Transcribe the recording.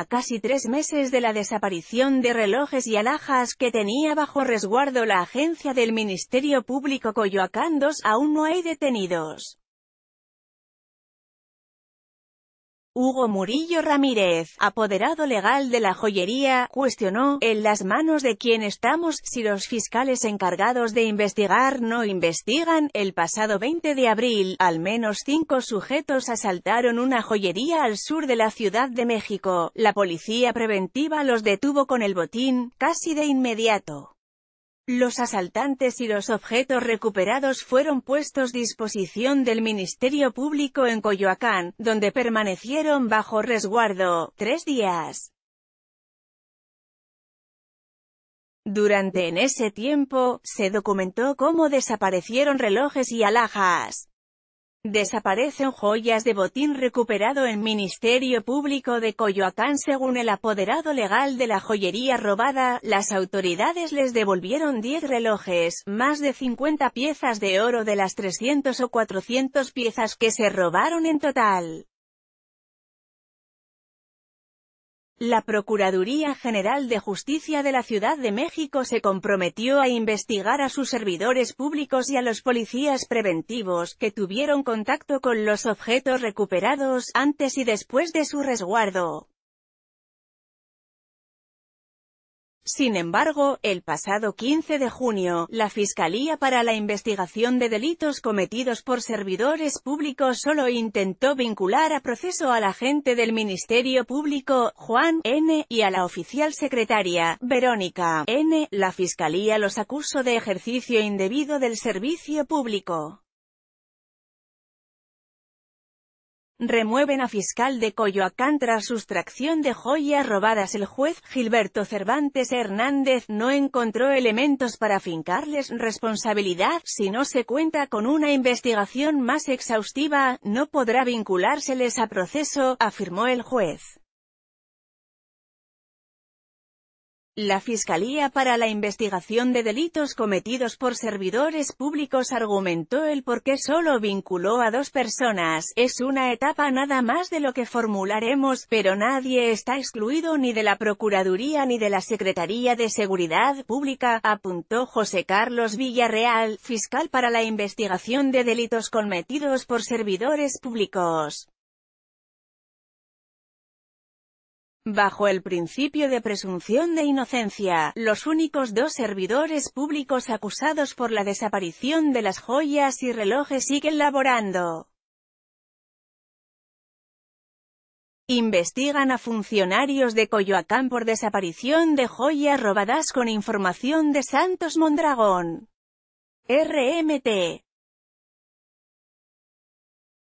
A casi tres meses de la desaparición de relojes y alhajas que tenía bajo resguardo la agencia del Ministerio Público Coyoacán aún no hay detenidos. Hugo Murillo Ramírez, apoderado legal de la joyería, cuestionó, en las manos de quién estamos, si los fiscales encargados de investigar no investigan, el pasado 20 de abril, al menos cinco sujetos asaltaron una joyería al sur de la Ciudad de México, la policía preventiva los detuvo con el botín, casi de inmediato. Los asaltantes y los objetos recuperados fueron puestos a disposición del Ministerio Público en Coyoacán, donde permanecieron bajo resguardo, tres días. Durante en ese tiempo, se documentó cómo desaparecieron relojes y alhajas. Desaparecen joyas de botín recuperado en Ministerio Público de Coyoacán según el apoderado legal de la joyería robada, las autoridades les devolvieron 10 relojes, más de 50 piezas de oro de las 300 o 400 piezas que se robaron en total. La Procuraduría General de Justicia de la Ciudad de México se comprometió a investigar a sus servidores públicos y a los policías preventivos que tuvieron contacto con los objetos recuperados antes y después de su resguardo. Sin embargo, el pasado 15 de junio, la Fiscalía para la Investigación de Delitos Cometidos por Servidores Públicos solo intentó vincular a proceso a la agente del Ministerio Público, Juan N., y a la oficial secretaria, Verónica N. La Fiscalía los acusó de ejercicio indebido del servicio público. Remueven a fiscal de Coyoacán tras sustracción de joyas robadas. El juez Gilberto Cervantes Hernández no encontró elementos para fincarles responsabilidad. Si no se cuenta con una investigación más exhaustiva, no podrá vinculárseles a proceso, afirmó el juez. La Fiscalía para la Investigación de Delitos Cometidos por Servidores Públicos argumentó el por qué solo vinculó a dos personas, es una etapa nada más de lo que formularemos, pero nadie está excluido ni de la Procuraduría ni de la Secretaría de Seguridad Pública, apuntó José Carlos Villarreal, fiscal para la investigación de delitos cometidos por servidores públicos. Bajo el principio de presunción de inocencia, los únicos dos servidores públicos acusados por la desaparición de las joyas y relojes siguen laborando. Investigan a funcionarios de Coyoacán por desaparición de joyas robadas con información de Santos Mondragón. RMT